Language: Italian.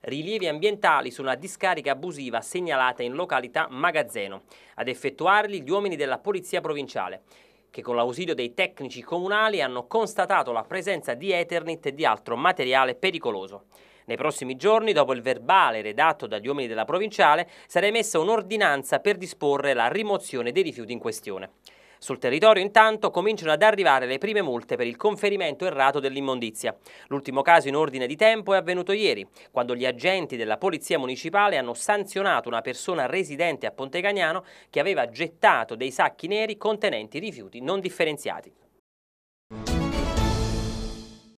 rilievi ambientali su una discarica abusiva segnalata in località Magazzeno, ad effettuarli gli uomini della Polizia Provinciale, che con l'ausilio dei tecnici comunali hanno constatato la presenza di Ethernet e di altro materiale pericoloso. Nei prossimi giorni, dopo il verbale redatto dagli uomini della provinciale, sarà emessa un'ordinanza per disporre la rimozione dei rifiuti in questione. Sul territorio intanto cominciano ad arrivare le prime multe per il conferimento errato dell'immondizia. L'ultimo caso in ordine di tempo è avvenuto ieri, quando gli agenti della Polizia Municipale hanno sanzionato una persona residente a Pontecagnano che aveva gettato dei sacchi neri contenenti rifiuti non differenziati.